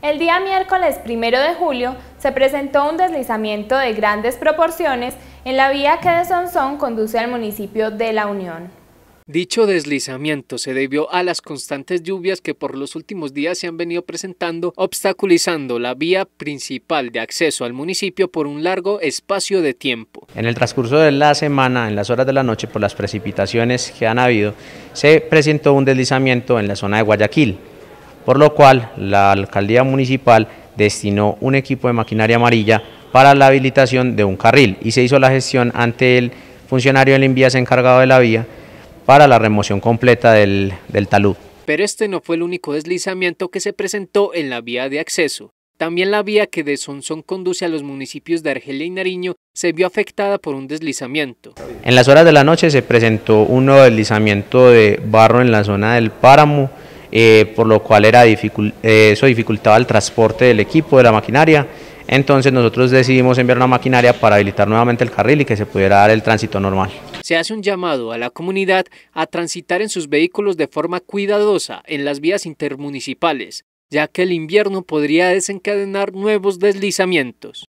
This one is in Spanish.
El día miércoles 1 de julio se presentó un deslizamiento de grandes proporciones en la vía que de Sonsón conduce al municipio de La Unión. Dicho deslizamiento se debió a las constantes lluvias que por los últimos días se han venido presentando, obstaculizando la vía principal de acceso al municipio por un largo espacio de tiempo. En el transcurso de la semana, en las horas de la noche, por las precipitaciones que han habido, se presentó un deslizamiento en la zona de Guayaquil por lo cual la alcaldía municipal destinó un equipo de maquinaria amarilla para la habilitación de un carril y se hizo la gestión ante el funcionario del envías encargado de la vía para la remoción completa del, talud. Pero este no fue el único deslizamiento que se presentó en la vía de acceso. También la vía que de Sonsón conduce a los municipios de Argelia y Nariño se vio afectada por un deslizamiento. En las horas de la noche se presentó un nuevo deslizamiento de barro en la zona del páramo eh, por lo cual era eh, eso dificultaba el transporte del equipo, de la maquinaria. Entonces nosotros decidimos enviar una maquinaria para habilitar nuevamente el carril y que se pudiera dar el tránsito normal. Se hace un llamado a la comunidad a transitar en sus vehículos de forma cuidadosa en las vías intermunicipales, ya que el invierno podría desencadenar nuevos deslizamientos.